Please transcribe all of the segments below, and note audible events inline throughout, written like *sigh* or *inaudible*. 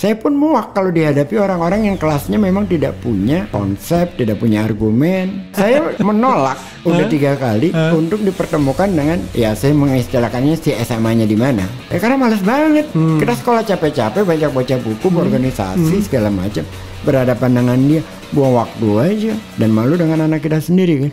Saya pun muak kalau dihadapi orang-orang yang kelasnya memang tidak punya konsep, tidak punya argumen. Saya *laughs* menolak udah tiga kali untuk dipertemukan dengan ya saya mengistilahkannya si SMA-nya di mana. Ya karena males banget. Hmm. Kita sekolah capek-capek banyak baca buku, hmm. organisasi hmm. segala macam. Berhadapan dengan dia buang waktu aja dan malu dengan anak kita sendiri kan.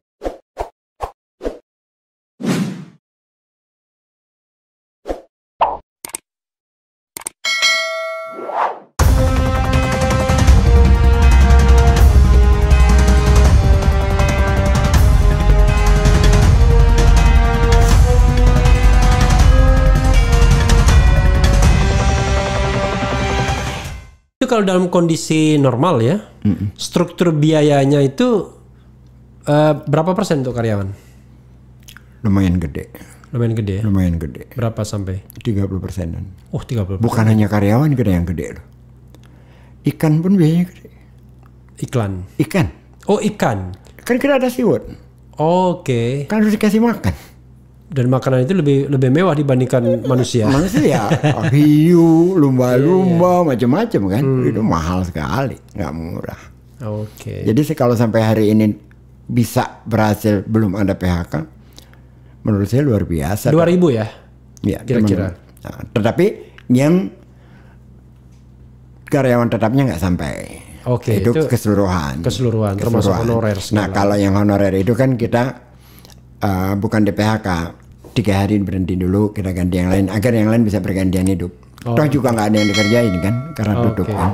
kalau dalam kondisi normal ya, mm struktur biayanya itu uh, berapa persen untuk karyawan? Lumayan gede. Lumayan gede ya? Lumayan gede. Berapa sampai? 30 persenan. Oh 30 persen. Bukan hanya karyawan gede yang gede loh. Ikan pun biayanya gede. Iklan? Ikan. Oh ikan? Kan kita ada siwot. Oke. Okay. Kan harus dikasih makan dan makanan itu lebih lebih mewah dibandingkan manusia. Manusia, ya *laughs* hiu, lumba-lumba, iya, iya. macam-macam kan, hmm. itu mahal sekali, nggak murah. Oke. Okay. Jadi kalau sampai hari ini bisa berhasil belum ada PHK, menurut saya luar biasa. 2000 ya? Iya. Kira-kira. Nah, tetapi yang karyawan tetapnya nggak sampai. Oke. Okay, itu, itu keseluruhan. Keseluruhan, keseluruhan. termasuk honorer. Nah kalau yang honorer itu kan kita uh, bukan di PHK tiga hari berhenti dulu kita ganti yang lain agar yang lain bisa bergantian hidup. Oh. Toh juga nggak ada yang dikerjain kan karena okay. tutup. Kan.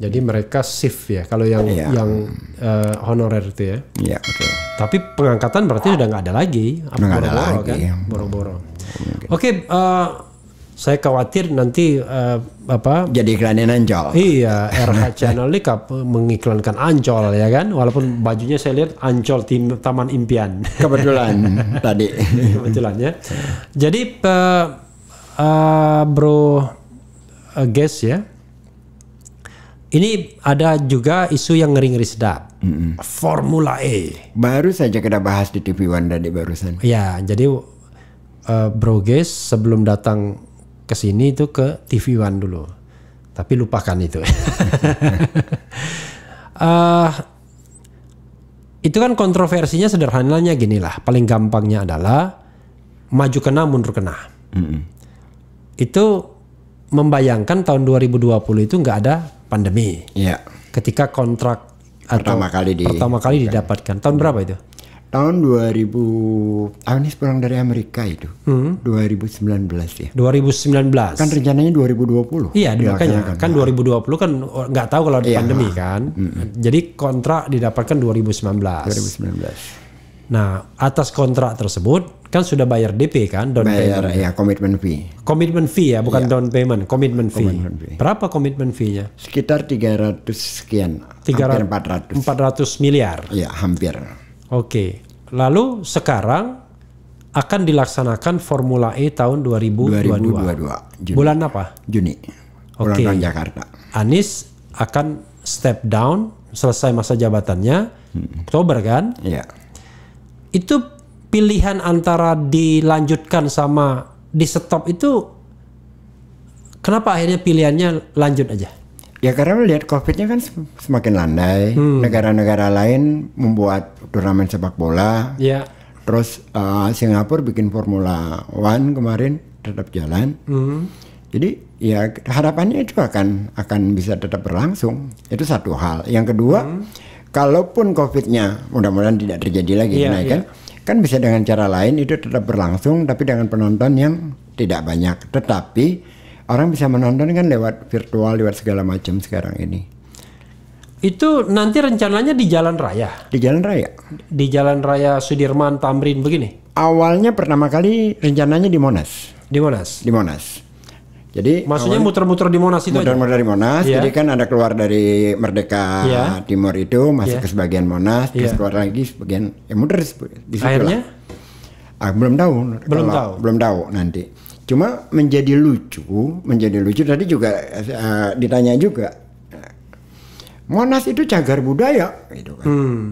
Jadi mereka shift ya kalau yang ya. yang uh, honorer itu ya. Iya okay. Tapi pengangkatan berarti sudah nggak ada lagi. Nggak ada lagi. Kan? Boro-boro. Oke. Okay, uh, eh, saya khawatir nanti uh, apa jadi iklanin ancol iya RH *laughs* channel ini mengiklankan ancol ya kan walaupun bajunya saya lihat ancol tim taman impian *laughs* kebetulan tadi kebetulan ya jadi uh, bro uh, eh, guys ya ini ada juga isu yang ngeri-ngeri sedap mm -hmm. Formula E baru saja kita bahas di TV One tadi barusan ya jadi uh, Bro guys sebelum datang ke sini itu ke TV One dulu. Tapi lupakan itu. uh, *laughs* itu kan kontroversinya sederhananya gini lah. Paling gampangnya adalah maju kena mundur kena. Mm -hmm. Itu membayangkan tahun 2020 itu nggak ada pandemi. Yeah. Ketika kontrak atau pertama kali di, pertama kali didapatkan tahun berapa itu? tahun 2000 ini pulang dari Amerika itu hmm. 2019 ya 2019 kan rencananya 2020 iya makanya kan 2020 kan nggak tahu kalau ada iya, pandemi kan hmm. jadi kontrak didapatkan 2019 2019 nah atas kontrak tersebut kan sudah bayar DP kan down bayar, payment ya commitment fee Commitment fee ya bukan ya. down payment commitment fee. Commitment fee berapa commitment fee-nya sekitar 300 sekian 300 hampir 400 400 miliar iya hampir Oke. Lalu sekarang akan dilaksanakan Formula E tahun 2022. 2022 Juni. Bulan apa? Juni. Oke. Okay. Bulan Jakarta. Anies akan step down selesai masa jabatannya hmm. Oktober kan? Iya. Itu pilihan antara dilanjutkan sama di stop itu kenapa akhirnya pilihannya lanjut aja? Ya karena melihat COVID-nya kan semakin landai, hmm. negara-negara hmm. lain membuat turnamen sepak bola. Yeah. Terus uh, Singapura bikin Formula One kemarin tetap jalan. Hmm. Jadi ya harapannya itu akan akan bisa tetap berlangsung. Itu satu hal. Yang kedua, hmm. kalaupun COVID-nya mudah-mudahan tidak terjadi lagi, yeah, ya, ya. kan kan bisa dengan cara lain itu tetap berlangsung, tapi dengan penonton yang tidak banyak. Tetapi orang bisa menonton kan lewat virtual, lewat segala macam sekarang ini. Itu nanti rencananya di jalan raya. Di jalan raya. Di jalan raya Sudirman Tamrin begini. Awalnya pertama kali rencananya di Monas. Di Monas. Di Monas. Jadi maksudnya muter-muter di Monas itu muter-muter di Monas. Yeah. Jadi kan ada keluar dari Merdeka yeah. Timur itu masuk yeah. ke sebagian Monas, yeah. keluar lagi sebagian ya muter di situ Akhirnya? Lah. Ah, belum tahu. Belum kalau, tahu. Belum tahu nanti. Cuma menjadi lucu, menjadi lucu tadi juga uh, ditanya juga. Monas itu cagar budaya gitu kan. Hmm.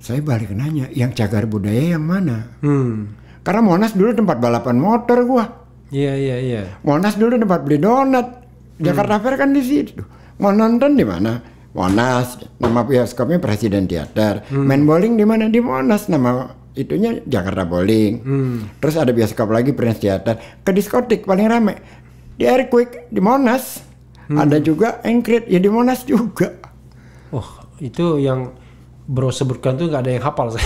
Saya balik nanya, yang cagar budaya yang mana? Hmm. Karena Monas dulu tempat balapan motor gua. Iya, yeah, iya, yeah, iya. Yeah. Monas dulu tempat beli donat. Hmm. Jakarta Fair kan di situ. Mau nonton di mana? Monas, nama bioskopnya Presiden teater Hmm. Main bowling di mana di Monas, nama itunya Jakarta Bowling. Hmm. Terus ada bioskop lagi Prince Theater. Ke diskotik paling rame di Air Airquick di Monas. Hmm. Ada juga Encrit ya di Monas juga. Oh, itu yang Bro sebutkan tuh nggak ada yang hafal saya.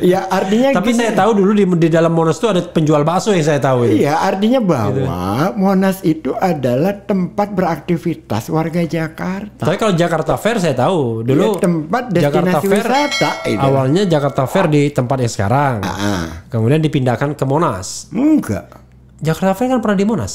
Iya artinya. Tapi gini, saya tahu dulu di, di dalam Monas itu ada penjual bakso yang saya tahu. Iya artinya bahwa gitu. Monas itu adalah tempat beraktivitas warga Jakarta. Tapi kalau Jakarta Fair saya tahu dulu. Ya, tempat Jakarta Fair, wisata. Awalnya Jakarta Fair di tempat yang sekarang. Aa. Ah, ah. Kemudian dipindahkan ke Monas. Enggak. Jakarta Fair kan pernah di Monas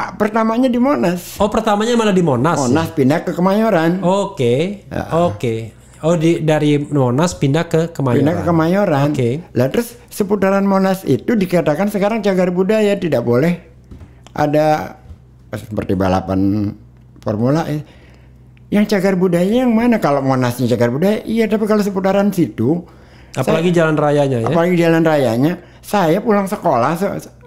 ah, pertamanya di Monas. Oh, pertamanya malah di Monas? Monas ya? pindah ke Kemayoran. Oke. Okay. Oke. Oh di dari Monas pindah ke Kemayoran. Pindah ke Kemayoran. Oke. Okay. Lalu terus seputaran Monas itu dikatakan sekarang cagar budaya tidak boleh ada eh, seperti balapan Formula E. Yang cagar budaya yang mana kalau Monasnya cagar budaya? Iya, tapi kalau seputaran situ apalagi saya, jalan rayanya ya. Apalagi jalan rayanya, saya pulang sekolah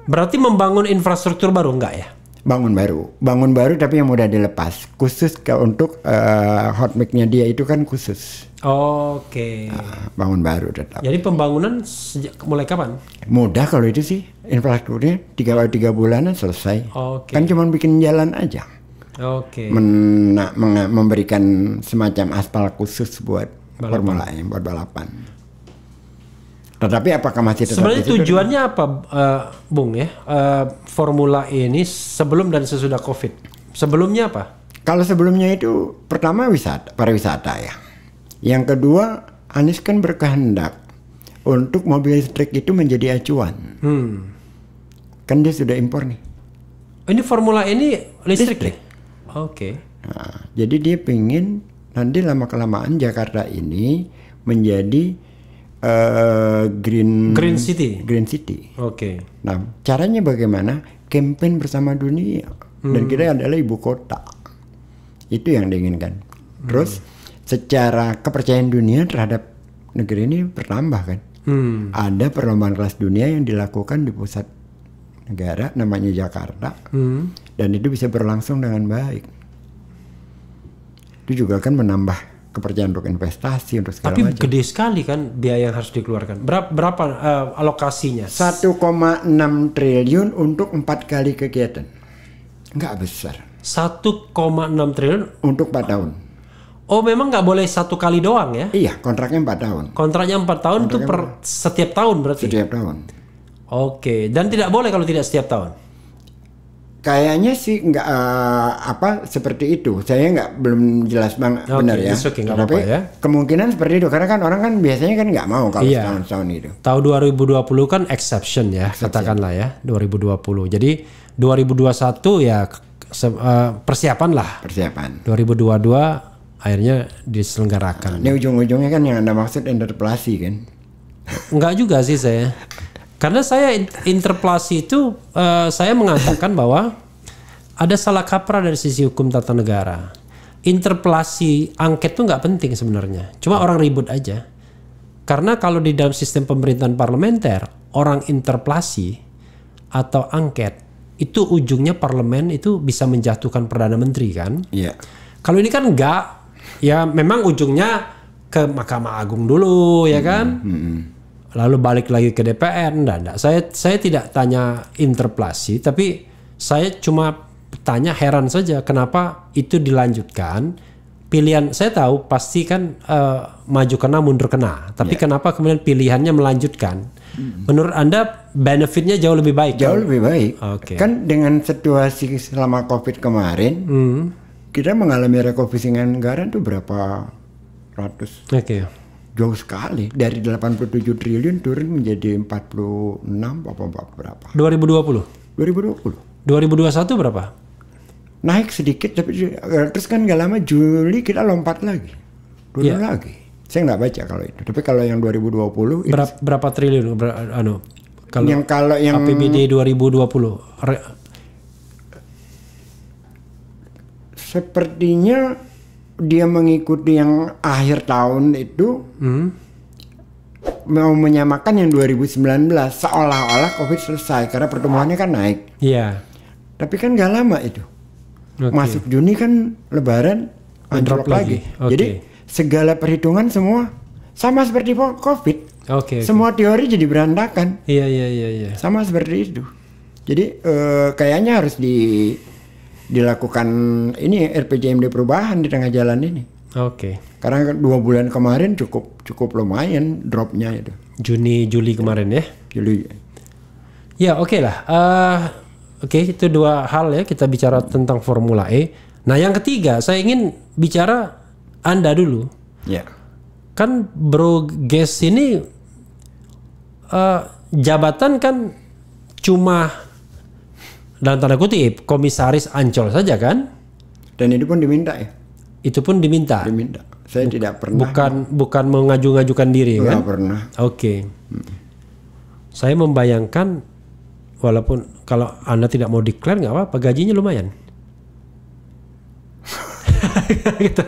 Berarti membangun infrastruktur baru enggak ya? bangun baru, bangun baru tapi yang mudah dilepas, khusus ke untuk uh, hot mic-nya dia itu kan khusus. Oh, Oke. Okay. Uh, bangun baru tetap. Jadi pembangunan sejak mulai kapan? Mudah kalau itu sih infrastrukturnya tiga tiga bulanan selesai. Oke. Okay. Kan cuma bikin jalan aja. Oke. Okay. memberikan semacam aspal khusus buat formula e buat balapan. Tetapi apakah masih tetap Sebenarnya tujuannya itu? apa, uh, Bung ya? Uh, formula e ini sebelum dan sesudah Covid. Sebelumnya apa? Kalau sebelumnya itu pertama wisata, pariwisata ya. Yang kedua, Anies kan berkehendak untuk mobil listrik itu menjadi acuan. Hmm. Kan dia sudah impor nih. Ini formula e ini listrik, ya? listrik. Oke. Okay. Nah, jadi dia pingin nanti lama kelamaan Jakarta ini menjadi uh, Green Green City. Green City. Oke. Okay. Nah, caranya bagaimana? Campaign bersama dunia hmm. dan kita adalah ibu kota. Itu yang diinginkan. Hmm. Terus hmm. secara kepercayaan dunia terhadap negeri ini bertambah kan. Hmm. Ada perlombaan kelas dunia yang dilakukan di pusat negara namanya Jakarta. Hmm. Dan itu bisa berlangsung dengan baik. Itu juga kan menambah kepercayaan untuk investasi untuk segala Tapi macam. gede sekali kan biaya yang harus dikeluarkan. Berapa, berapa uh, alokasinya? 1,6 triliun untuk empat kali kegiatan. Nggak besar. 1,6 triliun untuk 4 tahun. Oh memang nggak boleh satu kali doang ya? Iya kontraknya 4 tahun. Kontraknya 4 tahun kontraknya itu per 4. setiap tahun berarti? Setiap tahun. Oke dan tidak boleh kalau tidak setiap tahun? Kayaknya sih nggak uh, apa seperti itu. Saya nggak belum jelas banget okay, benar ya. Okay, Tapi apa ya. kemungkinan seperti itu karena kan orang kan biasanya kan nggak mau kalau iya. tahun setahun itu. Tahun 2020 kan exception ya exception. katakanlah ya 2020. Jadi 2021 ya se uh, persiapan lah. Persiapan. 2022 akhirnya diselenggarakan. Ini ujung-ujungnya kan yang anda maksud interpelasi kan? Enggak juga sih saya. *laughs* Karena saya interpelasi itu uh, saya mengatakan bahwa ada salah kaprah dari sisi hukum tata negara. Interpelasi angket itu nggak penting sebenarnya. Cuma orang ribut aja. Karena kalau di dalam sistem pemerintahan parlementer, orang interpelasi atau angket itu ujungnya parlemen itu bisa menjatuhkan perdana menteri kan? Iya. Kalau ini kan enggak, ya memang ujungnya ke Mahkamah Agung dulu ya hmm, kan? Mm -hmm. hmm lalu balik lagi ke DPR enggak, enggak. saya saya tidak tanya interpelasi tapi saya cuma tanya heran saja kenapa itu dilanjutkan pilihan saya tahu pasti kan uh, maju kena mundur kena tapi yeah. kenapa kemudian pilihannya melanjutkan menurut anda benefitnya jauh lebih baik jauh kan? lebih baik okay. kan dengan situasi selama covid kemarin mm. kita mengalami rekovisi anggaran tuh berapa ratus okay jauh sekali dari 87 triliun turun menjadi 46 apa berapa 2020 2020 2021 berapa naik sedikit tapi eh, terus kan nggak lama Juli kita lompat lagi turun yeah. lagi saya nggak baca kalau itu tapi kalau yang 2020 berapa, berapa triliun ber, anu kalau yang kalau yang APBD 2020 re, sepertinya dia mengikuti yang akhir tahun itu hmm. mau menyamakan yang 2019 seolah-olah covid selesai karena pertumbuhannya kan naik. Iya. Tapi kan gak lama itu. Okay. Masuk Juni kan Lebaran anjlok lagi. lagi. Okay. Jadi segala perhitungan semua sama seperti covid. Oke. Okay, semua okay. teori jadi berantakan. Iya iya iya. iya. Sama seperti itu. Jadi uh, kayaknya harus di dilakukan ini RPJMD perubahan di tengah jalan ini. Oke. Okay. Karena dua bulan kemarin cukup cukup lumayan dropnya itu. Juni Juli kemarin ya. Juli. Ya oke okay lah. Uh, oke okay, itu dua hal ya kita bicara tentang Formula E. Nah yang ketiga saya ingin bicara Anda dulu. Ya. Yeah. Kan Bro Ges ini uh, jabatan kan cuma dalam tanda kutip komisaris Ancol saja kan? Dan itu pun diminta ya? Itu pun diminta. Diminta. Saya Buk tidak pernah. Bukan bukan mengaju-ngajukan diri Tidak kan? pernah. Oke. Okay. Hmm. Saya membayangkan walaupun kalau anda tidak mau declare nggak apa-apa gajinya lumayan. gitu.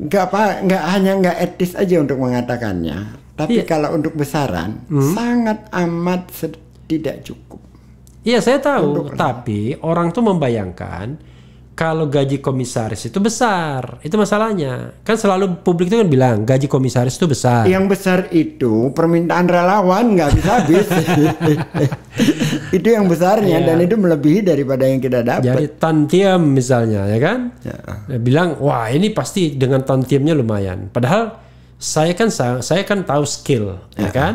nggak apa nggak hanya nggak etis aja untuk mengatakannya tapi iya. kalau untuk besaran hmm. sangat amat tidak cukup. Iya saya tahu, untuk tapi orang. orang tuh membayangkan kalau gaji komisaris itu besar, itu masalahnya. Kan selalu publik itu kan bilang gaji komisaris itu besar. Yang besar itu permintaan relawan nggak bisa habis *laughs* itu yang besarnya ya. dan itu melebihi daripada yang kita dapat. Jadi tantiem misalnya ya kan? Ya. Bilang wah ini pasti dengan tantiemnya lumayan. Padahal saya kan saya kan tahu skill, ya, ya kan?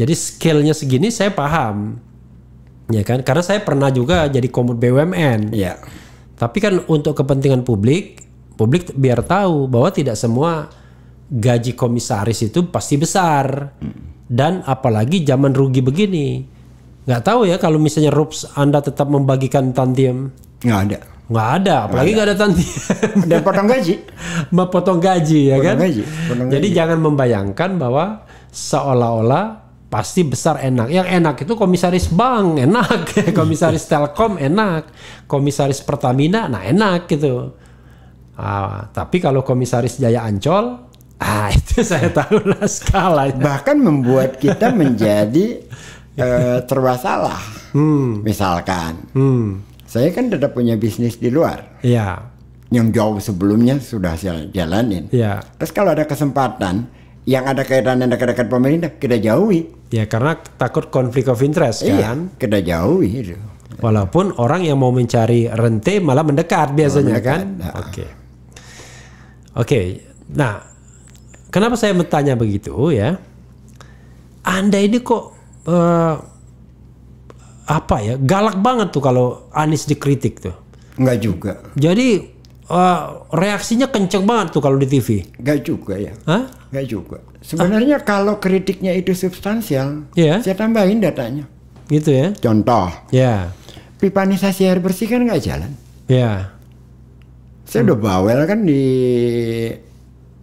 Jadi skillnya segini saya paham, ya kan? Karena saya pernah juga jadi komut BUMN. Ya. Tapi kan untuk kepentingan publik, publik biar tahu bahwa tidak semua gaji komisaris itu pasti besar. Hmm. Dan apalagi zaman rugi begini, nggak tahu ya kalau misalnya Rups Anda tetap membagikan tantiem. Nggak ada Nggak ada, apalagi nggak ada tanti *laughs* Dan potong gaji. memotong gaji ya potong kan. Gaji. Potong Jadi gaji. jangan membayangkan bahwa seolah-olah pasti besar enak. Yang enak itu komisaris bank enak, *laughs* komisaris Telkom enak, komisaris Pertamina nah enak gitu. Ah, tapi kalau komisaris Jaya Ancol, ah *laughs* itu saya tahu lah skalanya. Bahkan membuat kita menjadi ya. eh, terbasalah. Hmm. Misalkan. Hmm saya kan tetap punya bisnis di luar. Iya. Yang jauh sebelumnya sudah saya jalanin. Iya. Terus kalau ada kesempatan yang ada kaitannya dekat-dekat pemerintah kita jauhi. Ya karena takut konflik of interest iya, kan. Iya, kita jauhi itu. Walaupun orang yang mau mencari rente malah mendekat biasanya mendekat, kan. Oke. Nah. Oke. Okay. okay. Nah, kenapa saya bertanya begitu ya? Anda ini kok uh, apa ya galak banget tuh kalau Anies dikritik tuh. Enggak juga. Jadi uh, reaksinya kenceng banget tuh kalau di TV. Enggak juga ya. Hah? Enggak juga. Sebenarnya ah. kalau kritiknya itu substansial, yeah. saya tambahin datanya. Gitu ya. Contoh. Ya. Yeah. Pipanisasi air bersih kan nggak jalan. Ya. Yeah. Saya hmm. udah bawel kan di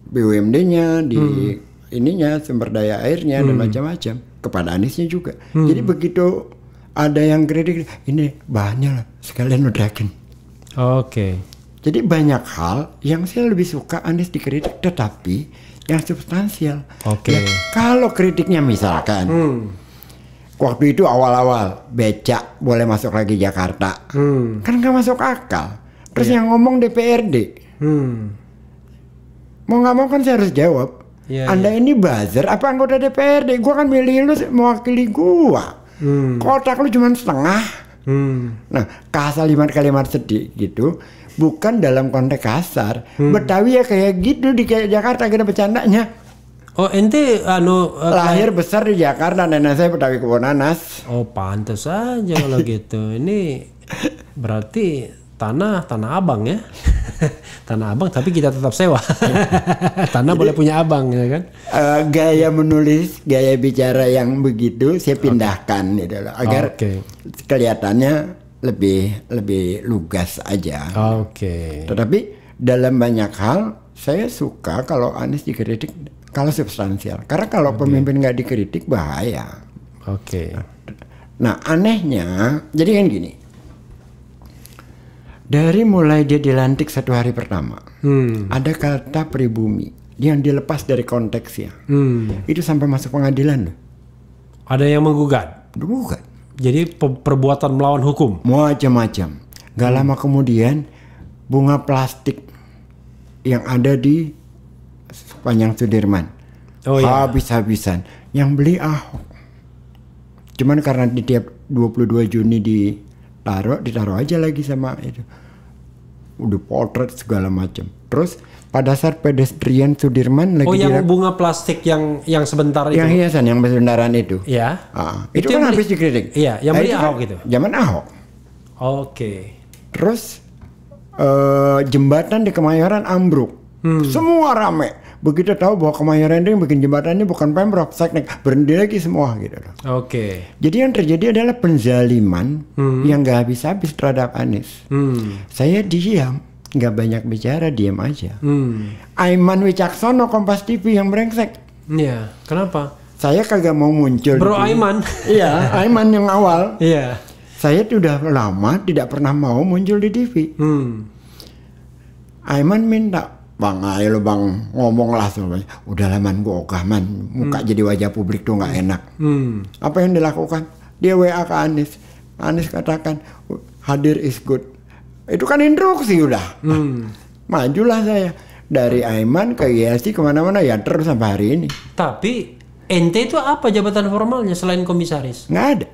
BUMD-nya, di hmm. ininya sumber daya airnya hmm. dan macam-macam kepada Aniesnya juga. Hmm. Jadi begitu ada yang kritik ini banyak lah sekalian udahin oke okay. jadi banyak hal yang saya lebih suka Anies dikritik tetapi yang substansial oke okay. Nah, ya, kalau kritiknya misalkan hmm. waktu itu awal-awal becak boleh masuk lagi Jakarta hmm. kan nggak masuk akal terus yeah. yang ngomong DPRD hmm. mau nggak mau kan saya harus jawab Yeah, Anda yeah. ini buzzer apa anggota DPRD? Gua kan milih lu mewakili gua. Hmm. Kotak lu cuma setengah. Hmm. Nah, kalimat-kalimat sedih gitu bukan dalam konteks kasar. Hmm. Betawi ya kayak gitu di kayak Jakarta kena bercandanya. Oh ente anu uh, lahir besar di Jakarta nenek saya Betawi Kebonanas. Oh pantas aja kalau gitu. Ini berarti tanah tanah abang ya. *laughs* tanah abang tapi kita tetap sewa *laughs* tanah Jadi, boleh punya abang ya kan uh, gaya menulis gaya bicara yang begitu saya pindahkan okay. gitu loh agar okay. kelihatannya lebih lebih lugas aja oke okay. tetapi dalam banyak hal saya suka kalau Anies dikritik kalau substansial karena kalau okay. pemimpin nggak dikritik bahaya oke okay. nah anehnya jadi kan gini dari mulai dia dilantik satu hari pertama hmm. ada kata pribumi yang dilepas dari konteksnya hmm. itu sampai masuk pengadilan ada yang menggugat menggugat jadi perbuatan melawan hukum macam-macam gak lama kemudian bunga plastik yang ada di sepanjang Sudirman oh, iya. habis-habisan yang beli Ahok cuman karena di tiap 22 Juni di taruh ditaruh aja lagi sama itu udah potret segala macam terus pada saat pedestrian Sudirman lagi Oh yang bunga plastik yang yang sebentar itu. Yang hiasan yang sebendaran itu. ya ah, itu, itu kan beli, habis dikritik. Iya, yang nah, kan Ahok kan gitu. Zaman Ahok. Oke. Okay. Terus uh, jembatan di Kemayoran ambruk. Hmm. Semua rame. Begitu tahu bahwa kemayoran yang bikin jembatannya bukan Pemprov, Seknek. berhenti lagi semua gitu loh. Oke. Okay. Jadi yang terjadi adalah penzaliman hmm. yang gak habis-habis terhadap Anies. Hmm. Saya diam, gak banyak bicara, diam aja. Hmm. Aiman Wicaksono Kompas TV yang brengsek. Iya, kenapa? Saya kagak mau muncul. Bro Aiman. *laughs* Iya, Aiman yang awal. Iya. Saya sudah lama tidak pernah mau muncul di TV. Hmm. Aiman minta Bang, ayo lo bang, ngomonglah tuh. Udah laman gue ogah man, muka hmm. jadi wajah publik tuh nggak enak. Hmm. Apa yang dilakukan? Dia WA ke Anies. Anies katakan, hadir is good. Itu kan instruksi udah. Hmm. Nah, *laughs* majulah saya. Dari Aiman ke YSI kemana-mana ya terus sampai hari ini. Tapi NT itu apa jabatan formalnya selain komisaris? Nggak ada.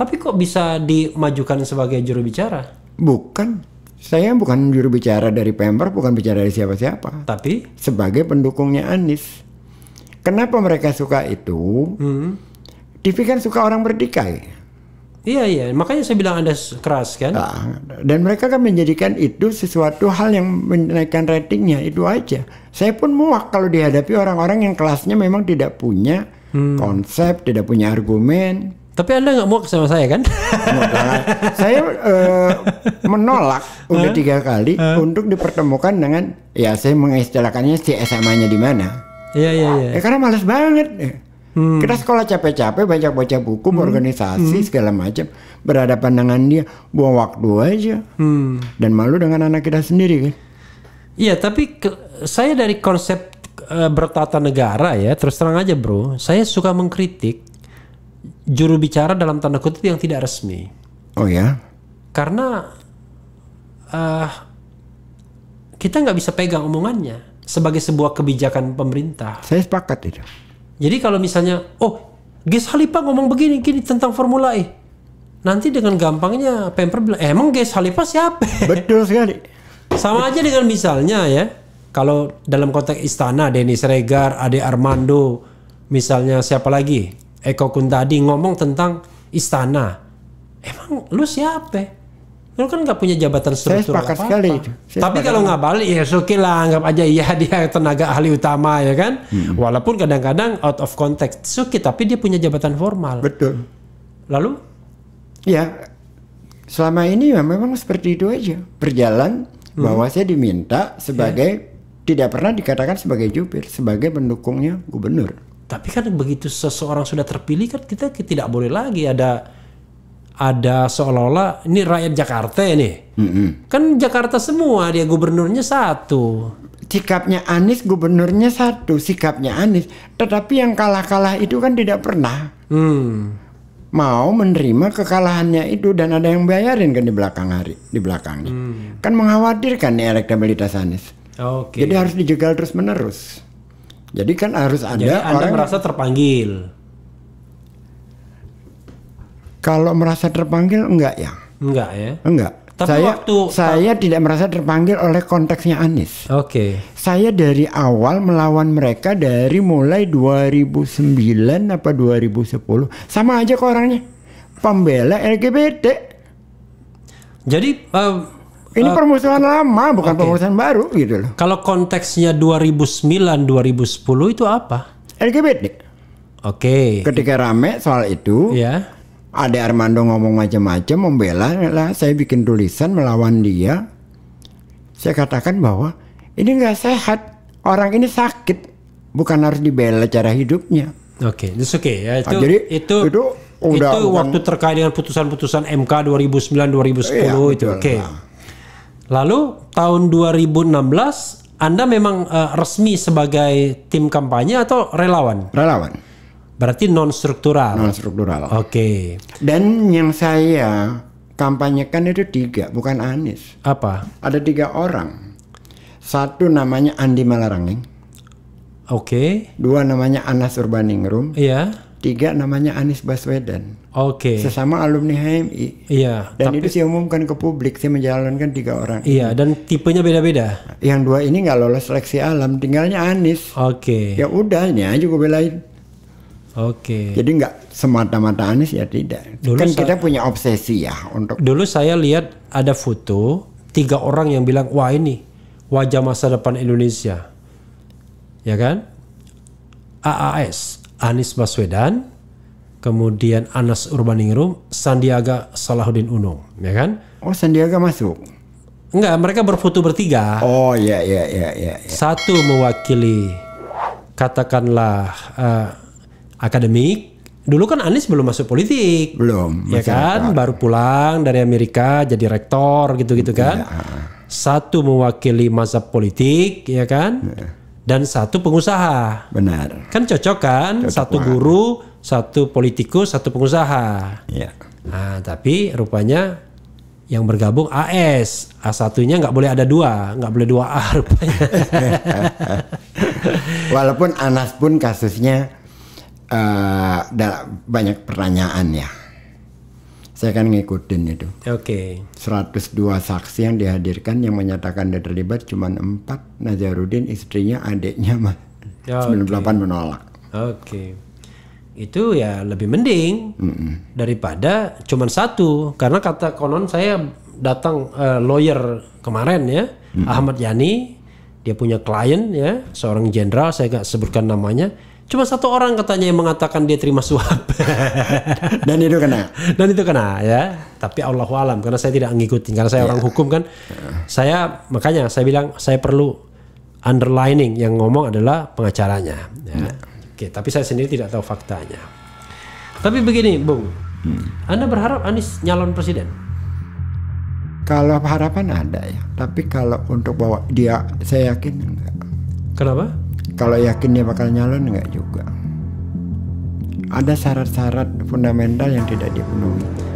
Tapi kok bisa dimajukan sebagai juru bicara? Bukan saya bukan juru bicara dari Pemprov, bukan bicara dari siapa-siapa. Tapi sebagai pendukungnya Anies. Kenapa mereka suka itu? Hmm. TV kan suka orang berdikai. Iya iya, makanya saya bilang Anda keras kan. Nah, dan mereka kan menjadikan itu sesuatu hal yang menaikkan ratingnya itu aja. Saya pun muak kalau dihadapi orang-orang yang kelasnya memang tidak punya hmm. konsep, tidak punya argumen, tapi Anda nggak muak sama saya kan? Nah, saya uh, menolak udah tiga kali untuk dipertemukan dengan ya saya mengistilahkannya si SMA-nya di mana. Iya iya iya. Ya, karena males banget. Ya. Hmm. Kita sekolah capek-capek baca baca buku, hmm. organisasi hmm. segala macam, berhadapan dengan dia buang waktu aja. Hmm. Dan malu dengan anak kita sendiri kan. Iya, tapi ke, saya dari konsep e, bertata negara ya, terus terang aja bro, saya suka mengkritik juru bicara dalam tanda kutip yang tidak resmi. Oh ya? Karena uh, kita nggak bisa pegang omongannya sebagai sebuah kebijakan pemerintah. Saya sepakat itu. Jadi kalau misalnya, oh, Ges Khalifa ngomong begini gini tentang Formula E. Nanti dengan gampangnya Pemper bilang, eh, emang Ges Khalifa siapa? Betul sekali. Sama aja dengan misalnya ya, kalau dalam konteks istana Denis Regar, Ade Armando, misalnya siapa lagi? Eko kun tadi ngomong tentang istana. Emang lu siapa? Lu kan nggak punya jabatan struktural apa-apa. Sekali itu. Tapi kalau nggak balik ya oke lah anggap aja iya dia tenaga ahli utama ya kan. Hmm. Walaupun kadang-kadang out of context suki tapi dia punya jabatan formal. Betul. Lalu? Ya selama ini ya memang seperti itu aja berjalan hmm. bahwa saya diminta sebagai yeah. tidak pernah dikatakan sebagai jubir sebagai pendukungnya gubernur. Tapi kan begitu seseorang sudah terpilih kan kita tidak boleh lagi ada ada seolah-olah ini rakyat Jakarta ini Mm-hmm. Kan Jakarta semua dia gubernurnya satu. Sikapnya Anies gubernurnya satu, sikapnya Anies. Tetapi yang kalah-kalah itu kan tidak pernah mm. mau menerima kekalahannya itu dan ada yang bayarin kan di belakang hari, di belakang. mm. Kan mengkhawatirkan nih elektabilitas Anies. Okay. Jadi harus dijegal terus-menerus. Jadi kan harus ada Jadi orang anda merasa terpanggil. Kalau merasa terpanggil enggak ya? Enggak ya? Enggak. Tapi saya, waktu saya tidak merasa terpanggil oleh konteksnya Anies. Oke. Okay. Saya dari awal melawan mereka dari mulai 2009 apa 2010 sama aja kok orangnya pembela LGBT. Jadi uh, ini uh, permusuhan lama, bukan okay. permusuhan baru gitu loh. Kalau konteksnya 2009-2010 itu apa? LGBT. Oke. Okay. Ketika rame soal itu, yeah. Ade Armando ngomong macam-macam, membela, lah saya bikin tulisan melawan dia. Saya katakan bahwa ini enggak sehat, orang ini sakit, bukan harus dibela cara hidupnya. Oke, okay. itu oke okay. ya. Nah, itu, nah, jadi itu, itu udah itu bukan, waktu terkait dengan putusan-putusan MK 2009 2010 iya, itu. Oke. Okay. Nah. Lalu tahun 2016 Anda memang uh, resmi sebagai tim kampanye atau relawan? Relawan. Berarti non struktural. Non struktural. Oke. Okay. Dan yang saya kampanyekan itu tiga, bukan Anies. Apa? Ada tiga orang. Satu namanya Andi Malarangeng. Oke. Okay. Dua namanya Anas Urbaningrum. Iya. Tiga namanya Anies Baswedan. Oke. Okay. Sesama alumni HMI. Iya. Dan tapi, itu saya umumkan ke publik, saya menjalankan tiga orang. Iya, ini. dan tipenya beda-beda. Yang dua ini nggak lolos seleksi alam, tinggalnya Anies. Oke. Okay. Ya udah, ini aja gue belain. Oke. Okay. Jadi nggak semata-mata Anies ya tidak. Dulu kan kita punya obsesi ya untuk. Dulu saya lihat ada foto tiga orang yang bilang wah ini wajah masa depan Indonesia, ya kan? AAS Anies Baswedan, kemudian Anas Urbaningrum, Sandiaga Salahuddin Uno, ya kan? Oh, Sandiaga masuk. Enggak, mereka berfoto bertiga. Oh, iya iya iya iya. Ya. Satu mewakili katakanlah uh, akademik. Dulu kan Anies belum masuk politik. Belum. Ya kan, baru pulang dari Amerika jadi rektor gitu-gitu kan. Ya. Satu mewakili masa politik, ya kan? Ya dan satu pengusaha. Benar. Kan cocok kan? Cocok satu banget. guru, satu politikus, satu pengusaha. Iya. Nah, tapi rupanya yang bergabung AS A satunya nggak boleh ada dua nggak boleh dua A rupanya *laughs* walaupun Anas pun kasusnya uh, banyak pertanyaan ya saya kan ngikutin itu. Oke. Okay. 102 saksi yang dihadirkan yang menyatakan dia terlibat cuma empat Nazaruddin istrinya adiknya mah oh, 98 okay. menolak. Oke. Okay. Itu ya lebih mending mm -mm. daripada cuma satu karena kata konon saya datang uh, lawyer kemarin ya mm -mm. Ahmad Yani dia punya klien ya seorang jenderal saya nggak sebutkan namanya Cuma satu orang katanya yang mengatakan dia terima suap. *laughs* Dan itu kena. Dan itu kena ya. Tapi Allah alam karena saya tidak ngikutin karena saya ya. orang hukum kan. ya. Saya makanya saya bilang saya perlu underlining yang ngomong adalah pengacaranya. Ya. Ya. Oke, tapi saya sendiri tidak tahu faktanya. Tapi begini, Bung. Hmm. Anda berharap Anies nyalon presiden? Kalau harapan ada ya, tapi kalau untuk bawa dia saya yakin enggak. Kenapa? kalau yakin dia bakal nyalon nggak juga ada syarat-syarat fundamental yang tidak dipenuhi